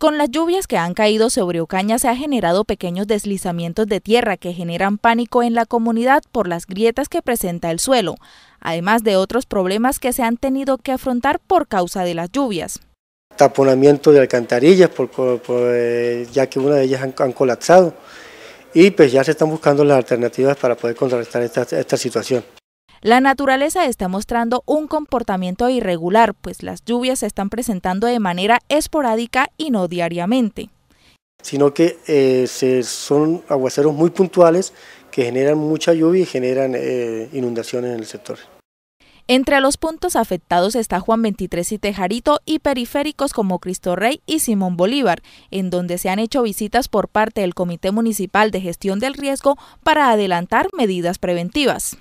Con las lluvias que han caído sobre Ocaña se han generado pequeños deslizamientos de tierra que generan pánico en la comunidad por las grietas que presenta el suelo, además de otros problemas que se han tenido que afrontar por causa de las lluvias. Taponamiento de alcantarillas, por, eh, ya que una de ellas han, colapsado y pues ya se están buscando las alternativas para poder contrarrestar esta situación. La naturaleza está mostrando un comportamiento irregular, pues las lluvias se están presentando de manera esporádica y no diariamente. Sino que eh, se, son aguaceros muy puntuales que generan mucha lluvia y generan eh, inundaciones en el sector. Entre los puntos afectados está Juan 23 y Tejarito y periféricos como Cristo Rey y Simón Bolívar, en donde se han hecho visitas por parte del Comité Municipal de Gestión del Riesgo para adelantar medidas preventivas.